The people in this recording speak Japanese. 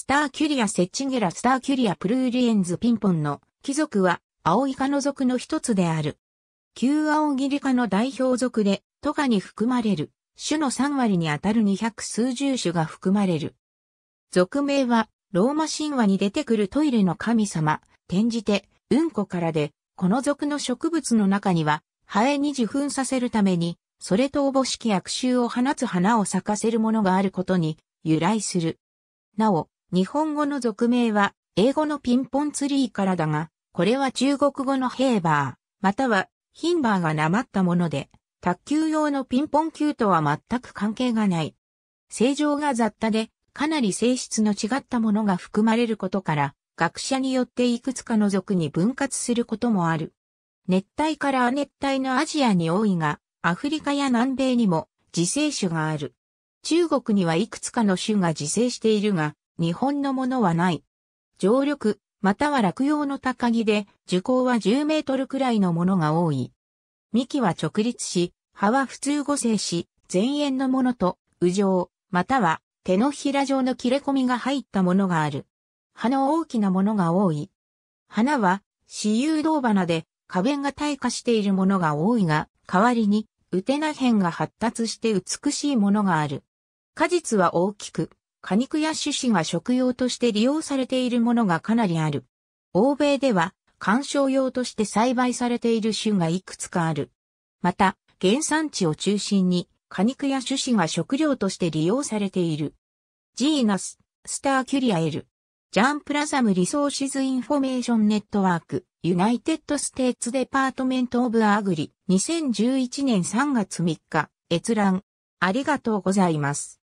スターキュリアセッチゲラスターキュリアプルーリエンズピンポンの貴族は青イカの族の一つである。旧青ギリカの代表族で、トガに含まれる、種の3割にあたる200数十種が含まれる。俗名は、ローマ神話に出てくるトイレの神様、転じて、うんこからで、この属の植物の中には、ハエに受粉させるために、それとおぼしき悪臭を放つ花を咲かせるものがあることに由来する。なお、日本語の俗名は、英語のピンポンツリーからだが、これは中国語のヘーバー、またはヒンバーがなまったもので、卓球用のピンポン球とは全く関係がない。正常が雑多で、かなり性質の違ったものが含まれることから、学者によっていくつかの族に分割することもある。熱帯から亜熱帯のアジアに多いが、アフリカや南米にも自生種がある。中国にはいくつかの種が自生しているが、日本のものはない。常緑、または落葉の高木で、樹高は10メートルくらいのものが多い。幹は直立し、葉は普通五星し、前縁のものと、右上、または手のひら状の切れ込みが入ったものがある。葉の大きなものが多い。花は、私有動花で、花弁が退化しているものが多いが、代わりに、ウテナ辺が発達して美しいものがある。果実は大きく、果肉や種子が食用として利用されているものがかなりある。欧米では、観賞用として栽培されている種がいくつかある。また、原産地を中心に、果肉や種子が食料として利用されている。ジーナス、スターキュリアエル、ジャンプラザムリソーシズインフォメーションネットワーク、ユナイテッドステーツデパートメントオブアグリ、2011年3月3日、閲覧。ありがとうございます。